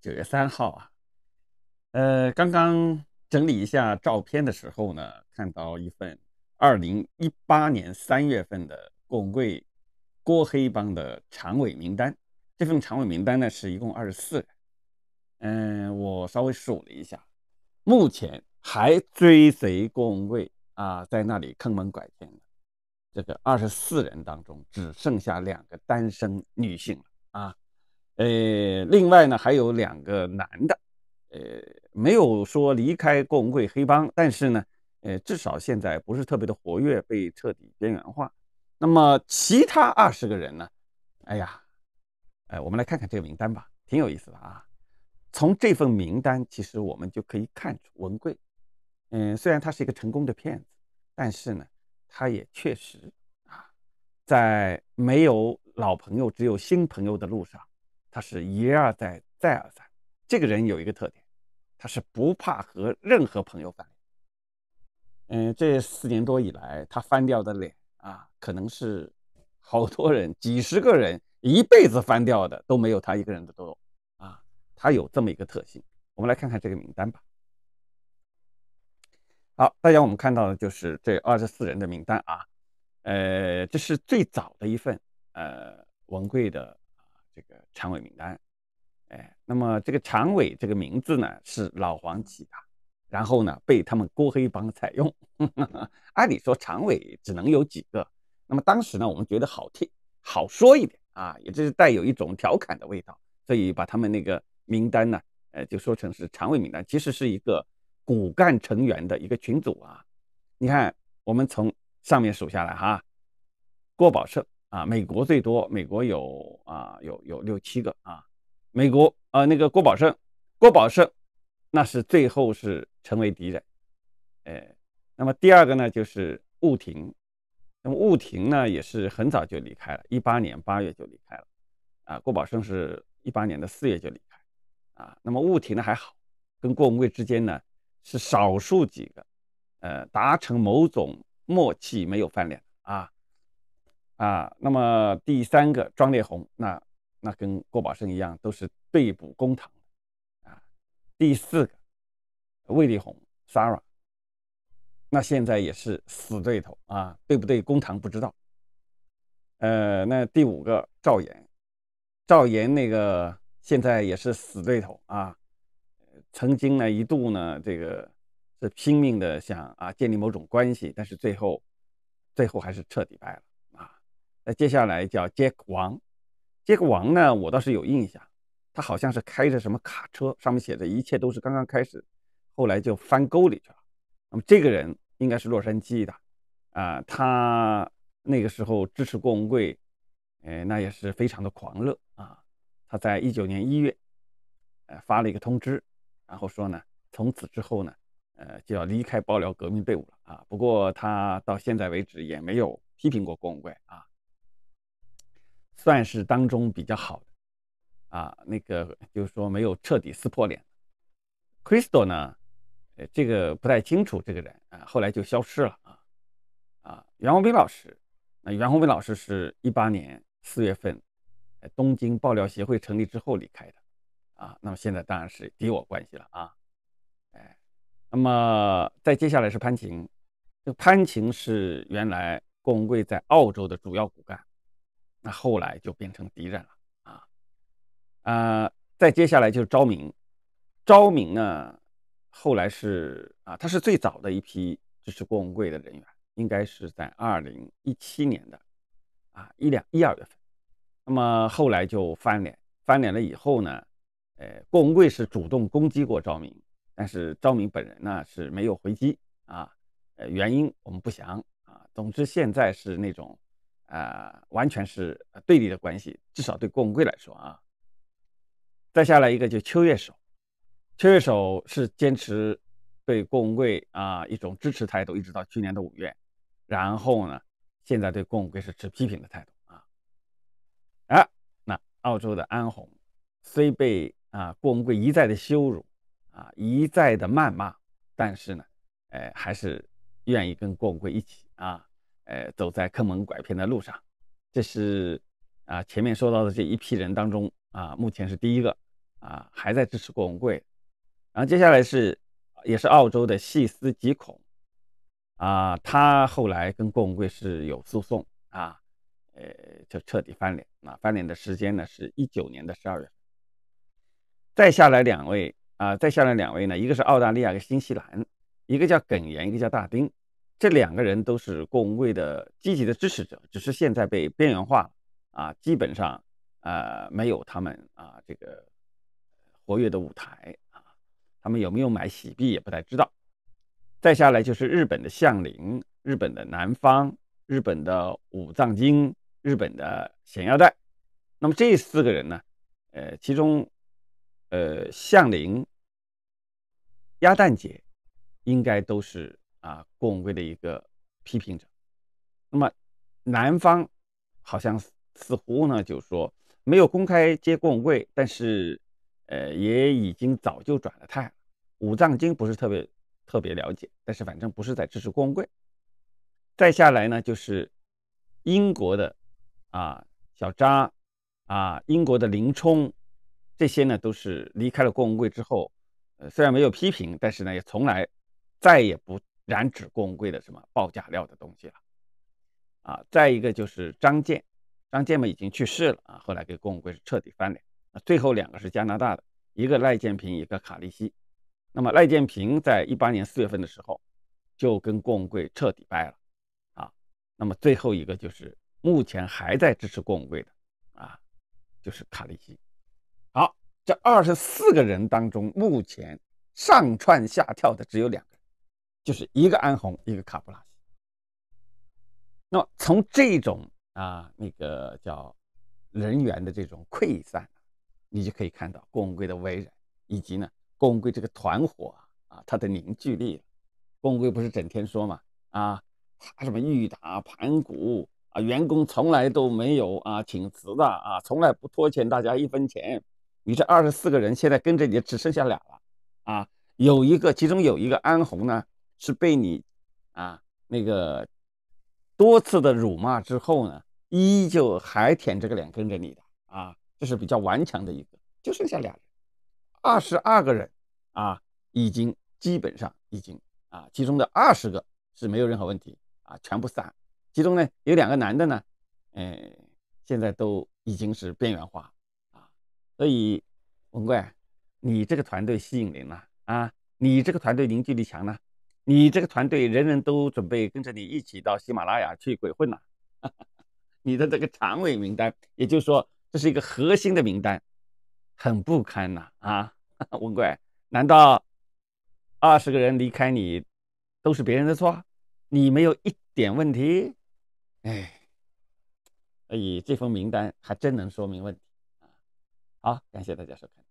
九月三号啊，呃，刚刚整理一下照片的时候呢，看到一份二零一八年三月份的郭文贵郭黑帮的常委名单。这份常委名单呢，是一共二十四人。嗯，我稍微数了一下，目前还追随郭文贵啊，在那里坑蒙拐骗的这个二十四人当中，只剩下两个单身女性了。呃，另外呢，还有两个男的，呃，没有说离开郭文贵黑帮，但是呢，呃，至少现在不是特别的活跃，被彻底边缘化。那么其他二十个人呢？哎呀，哎，我们来看看这个名单吧，挺有意思的啊。从这份名单，其实我们就可以看出文贵，嗯，虽然他是一个成功的骗子，但是呢，他也确实啊，在没有老朋友，只有新朋友的路上。他是一而再，再而三。这个人有一个特点，他是不怕和任何朋友翻。嗯，这四年多以来，他翻掉的脸啊，可能是好多人、几十个人一辈子翻掉的都没有他一个人的多啊。他有这么一个特性。我们来看看这个名单吧。好，大家我们看到的就是这二十四人的名单啊。呃，这是最早的一份，呃，文贵的。这个常委名单，哎，那么这个常委这个名字呢，是老黄起的，然后呢被他们郭黑帮采用。按理说常委只能有几个，那么当时呢，我们觉得好听、好说一点啊，也就是带有一种调侃的味道，所以把他们那个名单呢，呃，就说成是常委名单，其实是一个骨干成员的一个群组啊。你看，我们从上面数下来哈，郭宝胜。啊，美国最多，美国有啊，有有六七个啊，美国呃，那个郭宝胜，郭宝胜那是最后是成为敌人，哎，那么第二个呢就是雾婷，那么雾婷呢也是很早就离开了，一八年八月就离开了，啊，郭宝胜是一八年的四月就离开，啊，那么雾婷呢还好，跟郭文贵之间呢是少数几个，呃，达成某种默契，没有翻脸啊。啊，那么第三个庄烈红，那那跟郭宝胜一样，都是对簿公堂的啊。第四个魏丽红 Sarah，那现在也是死对头啊，对不对？公堂不知道。呃，那第五个赵岩，赵岩那个现在也是死对头啊。曾经呢，一度呢，这个是拼命的想啊建立某种关系，但是最后，最后还是彻底败了。那接下来叫杰克王，杰克王呢，我倒是有印象，他好像是开着什么卡车，上面写着“一切都是刚刚开始”，后来就翻沟里去了。那么这个人应该是洛杉矶的啊，他那个时候支持郭文贵，呃，那也是非常的狂热啊。他在一九年一月，呃，发了一个通知，然后说呢，从此之后呢，呃，就要离开包辽革命队伍了啊。不过他到现在为止也没有批评过郭文贵啊。算是当中比较好的啊，那个就是说没有彻底撕破脸。Crystal 呢，呃，这个不太清楚这个人啊，后来就消失了啊。啊，袁宏斌老师，那袁宏斌老师是一八年四月份东京爆料协会成立之后离开的啊。那么现在当然是敌我关系了啊。哎，那么再接下来是潘晴，潘晴是原来郭文贵在澳洲的主要骨干。那后来就变成敌人了啊，啊，再接下来就是昭明，昭明呢，后来是啊，他是最早的一批支持郭文贵的人员，应该是在二零一七年的啊一两一二月份，那么后来就翻脸，翻脸了以后呢，呃，郭文贵是主动攻击过昭明，但是昭明本人呢是没有回击啊，呃，原因我们不详啊，总之现在是那种。啊，完全是对立的关系，至少对郭文贵来说啊。再下来一个就秋月手，秋月手是坚持对郭文贵啊一种支持态度，一直到去年的五月，然后呢，现在对郭文贵是持批评的态度啊。啊，那澳洲的安红，虽被啊郭文贵一再的羞辱啊，一再的谩骂，但是呢，哎，还是愿意跟郭文贵一起啊。呃，走在坑蒙拐骗的路上，这是啊，前面说到的这一批人当中啊，目前是第一个啊，还在支持郭文贵，然后接下来是也是澳洲的细思极恐啊，他后来跟郭文贵是有诉讼啊，呃，就彻底翻脸啊，翻脸的时间呢是一九年的十二月。再下来两位啊，再下来两位呢，一个是澳大利亚，一个新西兰，一个叫耿岩，一个叫大丁。这两个人都是郭文贵的积极的支持者，只是现在被边缘化了啊，基本上呃没有他们啊这个活跃的舞台啊，他们有没有买喜币也不太知道。再下来就是日本的相灵，日本的南方、日本的五藏经，日本的显鸭带，那么这四个人呢，呃，其中呃向灵、鸭蛋姐应该都是。啊，郭文贵的一个批评者，那么南方好像似乎呢，就说没有公开接郭文贵，但是呃，也已经早就转了态。五藏经不是特别特别了解，但是反正不是在支持郭文贵。再下来呢，就是英国的啊小扎啊，英国的林冲，这些呢都是离开了郭文贵之后，呃，虽然没有批评，但是呢也从来再也不。染指龚文贵的什么报价料的东西了，啊，再一个就是张建，张建嘛已经去世了啊，后来跟郭文贵是彻底翻脸。最后两个是加拿大的，一个赖建平，一个卡利西。那么赖建平在一八年四月份的时候就跟郭文贵彻底掰了啊。那么最后一个就是目前还在支持郭文贵的啊，就是卡利西。好，这二十四个人当中，目前上窜下跳的只有两个。就是一个安红，一个卡布拉西。那么从这种啊，那个叫人员的这种溃散，你就可以看到郭文贵的为人，以及呢，郭文贵这个团伙啊，啊，他的凝聚力公郭文贵不是整天说嘛，啊，他什么欲打盘古啊，员工从来都没有啊请辞的啊，从来不拖欠大家一分钱。你这二十四个人现在跟着你只剩下俩了，啊，有一个，其中有一个安红呢。是被你啊那个多次的辱骂之后呢，依旧还舔着个脸跟着你的啊，这是比较顽强的一个。就剩下俩人，二十二个人啊，已经基本上已经啊，其中的二十个是没有任何问题啊，全部散。其中呢有两个男的呢，哎，现在都已经是边缘化啊。所以文贵，你这个团队吸引人了啊，你这个团队凝聚力强了。你这个团队人人都准备跟着你一起到喜马拉雅去鬼混了，你的这个常委名单，也就是说这是一个核心的名单，很不堪呐啊！文贵，难道二十个人离开你都是别人的错？你没有一点问题？哎，所以这份名单还真能说明问题啊！好，感谢大家收看。